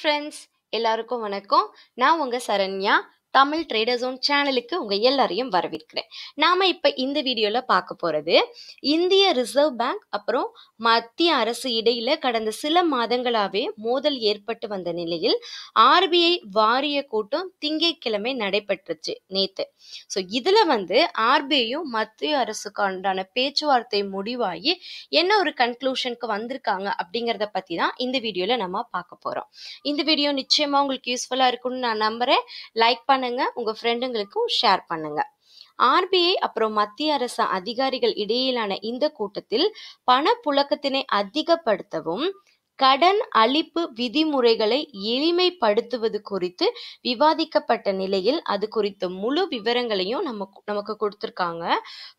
Hi friends எல்லாருக்கும் வணக்கம் நான் உங்கள் சரண்யா தமிழ் ட்ரேடர்ஸோன் சேனலுக்கு உங்கள் எல்லாரையும் வரவேற்கிறேன் நாம் இப்போ இந்த வீடியோவில் பார்க்க போகிறது இந்திய ரிசர்வ் பேங்க் அப்புறம் மத்திய அரசு இடையில் கடந்த சில மாதங்களாகவே மோதல் ஏற்பட்டு வந்த நிலையில் ஆர்பிஐ வாரிய கூட்டம் திங்கட்கிழமை நடைபெற்றுச்சு நேற்று ஸோ இதில் வந்து ஆர்பிஐயும் மத்திய அரசுக்கு பேச்சுவார்த்தை முடிவாகி என்ன ஒரு கன்க்ளூஷனுக்கு வந்திருக்காங்க அப்படிங்கிறத பற்றி தான் இந்த வீடியோவில் நம்ம பார்க்க போகிறோம் இந்த வீடியோ நிச்சயமாக உங்களுக்கு யூஸ்ஃபுல்லாக இருக்கும்னு நான் நம்புகிறேன் லைக் பண்ண பண்ணுங்க உங்க ஃப்ரெண்டுங்களுக்கும் ஷேர் பண்ணுங்க ஆர்பிஐ அப்புறம் மத்திய அரசு அதிகாரிகள் இடையிலான இந்த கூட்டத்தில் பணப்புழக்கத்தினை அதிகப்படுத்தவும் கடன் அளிப்பு விதிமுறைகளை எளிமைப்படுத்துவது குறித்து விவாதிக்கப்பட்ட நிலையில் அது குறித்த முழு விவரங்களையும் நம்ம நமக்கு கொடுத்துருக்காங்க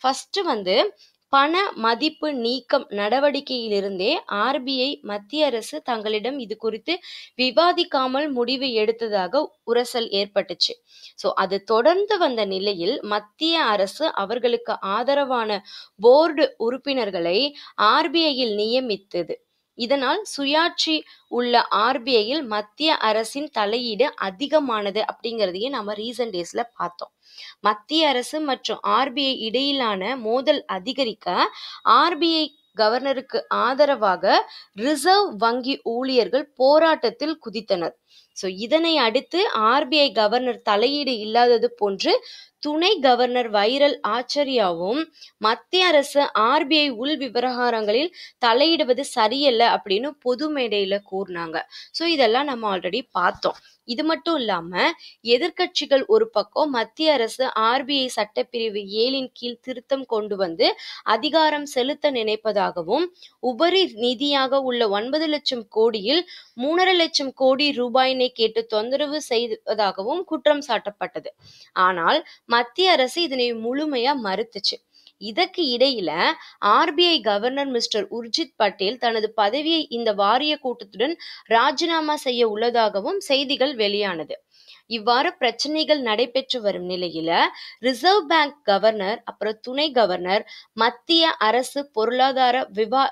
ஃபர்ஸ்ட் வந்து பண மதிப்பு நீக்கம் நடவடிக்கையிலிருந்தே ஆர்பிஐ, மத்திய அரசு தங்களிடம் இது குறித்து விவாதிக்காமல் முடிவு எடுத்ததாக உரசல் ஏற்பட்டுச்சு. ஸோ அது தொடர்ந்து வந்த நிலையில் மத்திய அரசு அவர்களுக்கு ஆதரவான போர்டு உறுப்பினர்களை ஆர்பிஐயில் நியமித்தது. இதனால் சுயாட்சி உள்ள ஆர்பிஐயில் மத்திய அரசின் தலையீடு அதிகமானது அப்படிங்கிறதையும் நம்ம ரீசன்ட் டேஸ்ல பார்த்தோம் மத்திய அரசு மற்றும் ஆர்பிஐ இடையிலான மோதல் அதிகரிக்க ஆர்பிஐ கவர்னருக்கு ஆதரவாக ரிசர்வ் வங்கி ஊழியர்கள் போராட்டத்தில் குதித்தனர் ஸோ இதனை அடுத்து ஆர்பிஐ கவர்னர் தலையீடு இல்லாதது போன்று துணை கவர்னர் வைரல் ஆச்சரியாவும் மத்திய அரசு ஆர்பிஐ உள் விவகாரங்களில் தலையிடுவது சரியல்ல அப்படின்னு பொது மேடையில கூறினாங்க ஸோ இதெல்லாம் நம்ம ஆல்ரெடி பார்த்தோம் இது மட்டும் இல்லாம எதிர்கட்சிகள் ஒரு பக்கம் மத்திய அரசு ஆர்பிஐ சட்டப்பிரிவு ஏழின் கீழ் திருத்தம் கொண்டு வந்து அதிகாரம் செலுத்த நினைப்பதாகவும் உபரி நிதியாக உள்ள ஒன்பது லட்சம் கோடியில் மூணரை லட்சம் கோடி ரூபாயினை கேட்டு தொந்தரவு செய்வதாகவும் குற்றம் சாட்டப்பட்டது ஆனால் மத்திய அரசு இதனை முழுமையா மறுத்துச்சு இதற்கு இடையில RBI governor mister Urjit Patel தனது பதவியை இந்த வாரிய கூட்டத்துடன் ராஜினாமா செய்ய உள்ளதாகவும் செய்திகள் வெளியானது இவ்வாறு பிரச்சனைகள் நடைபெற்று வரும் நிலையில ரிசர்வ் பேங்க் கவர்னர் அப்புறம் துணை கவர்னர் மத்திய அரசு பொருளாதார விவா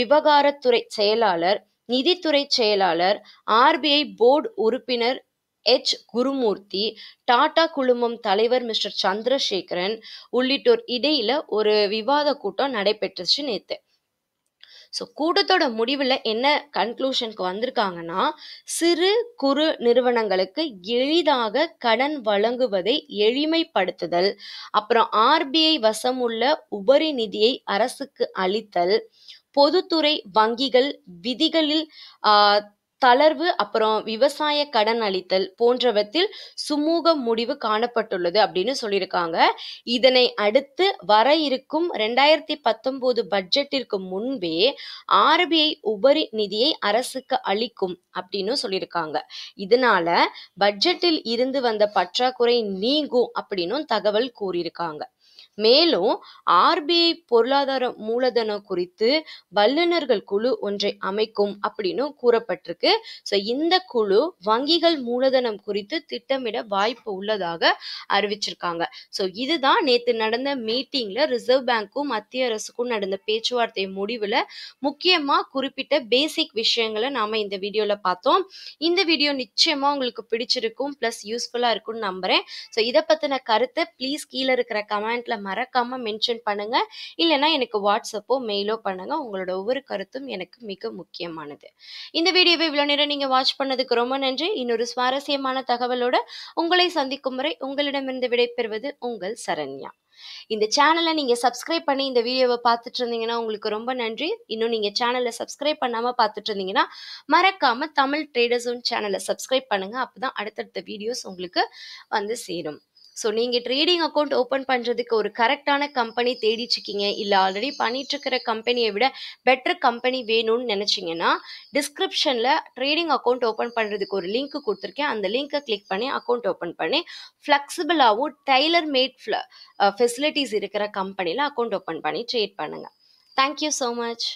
விவகாரத்துறை செயலாளர் நிதித்துறை செயலாளர், ஆர்பிஐ போர்டு உறுப்பினர் எச். குருமூர்த்தி, டாடா குழுமம் தலைவர் மிஸ்டர் சந்திரசேகரன் உள்ளிட்டோர் இடையில ஒரு விவாத கூட்டம் நடைபெற்றுச்சு நேத்து. ஸோ கூட்டத்தோட முடிவில் என்ன கன்க்ளூஷனுக்கு வந்திருக்காங்கன்னா சிறு குறு நிறுவனங்களுக்கு எளிதாக கடன் வழங்குவதை எளிமைப்படுத்துதல் அப்புறம் ஆர்பிஐ வசமுள்ள உபரி நிதியை அரசுக்கு அளித்தல் பொதுத்துறை வங்கிகள் விதிகளில் தளர்வு அப்புறம் விவசாய கடன் அளித்தல் போன்றவற்றில் சுமூக முடிவு காணப்பட்டுள்ளது அப்படின்னு சொல்லியிருக்காங்க இதனை அடுத்து வர இருக்கும் ரெண்டாயிரத்தி பத்தொன்பது பட்ஜெட்டிற்கு முன்பே ஆர்பிஐ உபரி நிதியை அரசுக்கு அளிக்கும் அப்படின்னு சொல்லியிருக்காங்க இதனால பட்ஜெட்டில் இருந்து வந்த பற்றாக்குறை நீங்கும் அப்படின்னும் தகவல் கூறியிருக்காங்க மேலும் ஆர்பிஐ பொருளாதார மூலதனம் குறித்து வல்லுநர்கள் குழு ஒன்றை அமைக்கும் அப்படின்னு கூறப்பட்டிருக்கு ஸோ இந்த குழு வங்கிகள் மூலதனம் குறித்து திட்டமிட வாய்ப்பு உள்ளதாக அறிவிச்சிருக்காங்க ஸோ இதுதான் நேற்று நடந்த மீட்டிங்ல ரிசர்வ் பேங்க்கும் மத்திய அரசுக்கும் நடந்த பேச்சுவார்த்தை முடிவில் முக்கியமாக குறிப்பிட்ட பேசிக் விஷயங்களை நாம இந்த வீடியோவில் பார்த்தோம் இந்த வீடியோ நிச்சயமாக உங்களுக்கு பிடிச்சிருக்கும் ப்ளஸ் யூஸ்ஃபுல்லாக இருக்கும்னு நம்புகிறேன் ஸோ இதை பற்றின கருத்தை ப்ளீஸ் கீழே இருக்கிற கமெண்ட்ல மறக்காமல் மென்ஷன் பண்ணுங்கள் இல்லைன்னா எனக்கு வாட்ஸ்அப்போ மெயிலோ பண்ணுங்கள் உங்களோட ஒவ்வொரு கருத்தும் எனக்கு மிக முக்கியமானது இந்த வீடியோவை இவ்வளோ நேரம் நீங்கள் வாட்ச் பண்ணதுக்கு ரொம்ப நன்றி இன்னொரு சுவாரஸ்யமான தகவலோட உங்களை சந்திக்கும் முறை உங்களிடமிருந்து விடைபெறுவது உங்கள் சரண்யா இந்த சேனலை நீங்கள் சப்ஸ்கிரைப் பண்ணி இந்த வீடியோவை பார்த்துட்டு இருந்தீங்கன்னா உங்களுக்கு ரொம்ப நன்றி இன்னும் நீங்கள் சேனலை சப்ஸ்கிரைப் பண்ணாமல் பார்த்துட்டு இருந்தீங்கன்னா மறக்காம தமிழ் ட்ரேடர்ஸ் சேனலை சப்ஸ்கிரைப் பண்ணுங்கள் அப்போ தான் அடுத்தடுத்த வீடியோஸ் உங்களுக்கு வந்து சேரும் ஸோ நீங்கள் ட்ரேடிங் அக்கௌண்ட் ஓப்பன் பண்ணுறதுக்கு ஒரு கரெக்டான கம்பெனி தேடிச்சிக்கிங்க இல்லை ஆல்ரெடி பண்ணிட்டுருக்கிற கம்பெனியை விட பெட்டர் கம்பெனி வேணும்னு நினச்சிங்கன்னா டிஸ்கிரிப்ஷனில் ட்ரேடிங் அக்கௌண்ட் ஓப்பன் பண்ணுறதுக்கு ஒரு லிங்க் கொடுத்துருக்கேன் அந்த லிங்க்கை கிளிக் பண்ணி அக்கௌண்ட் ஓப்பன் பண்ணி ஃப்ளெக்சிபிளாகவும் டைலர் மேட் ஃபெசிலிட்டிஸ் இருக்கிற கம்பெனியில் அக்கௌண்ட் ஓப்பன் பண்ணி ட்ரேட் பண்ணுங்கள் தேங்க்யூ ஸோ மச்